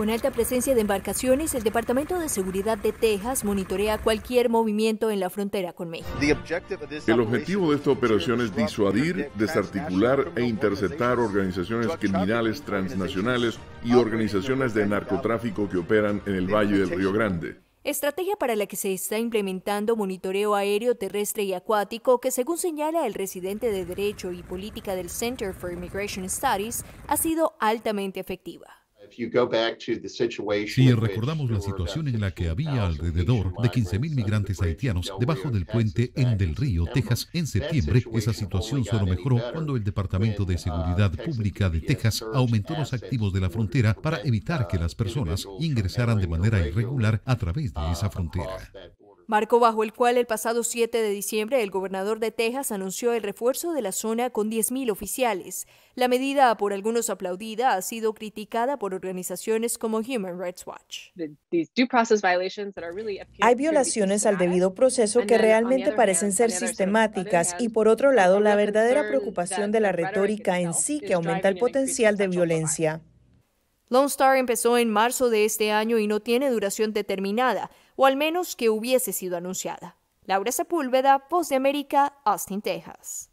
Con alta presencia de embarcaciones, el Departamento de Seguridad de Texas monitorea cualquier movimiento en la frontera con México. El objetivo de esta operación es disuadir, desarticular e interceptar organizaciones criminales transnacionales y organizaciones de narcotráfico que operan en el Valle del Río Grande. Estrategia para la que se está implementando monitoreo aéreo, terrestre y acuático que, según señala el residente de Derecho y Política del Center for Immigration Studies, ha sido altamente efectiva. Si recordamos la uh, situación en la que había alrededor de 15.000 migrantes haitianos debajo del puente en Del Río, Texas, en septiembre, esa situación solo mejoró cuando el Departamento de uh, Seguridad Pública de Texas aumentó los activos de la frontera para evitar que uh, las personas ingresaran de manera irregular a través de esa frontera marco bajo el cual el pasado 7 de diciembre el gobernador de Texas anunció el refuerzo de la zona con 10.000 oficiales. La medida, por algunos aplaudida, ha sido criticada por organizaciones como Human Rights Watch. Hay violaciones al debido proceso que realmente parecen ser sistemáticas y por otro lado la verdadera preocupación de la retórica en sí que aumenta el potencial de violencia. Lone Star empezó en marzo de este año y no tiene duración determinada, o al menos que hubiese sido anunciada. Laura Sepúlveda, Voz de América, Austin, Texas.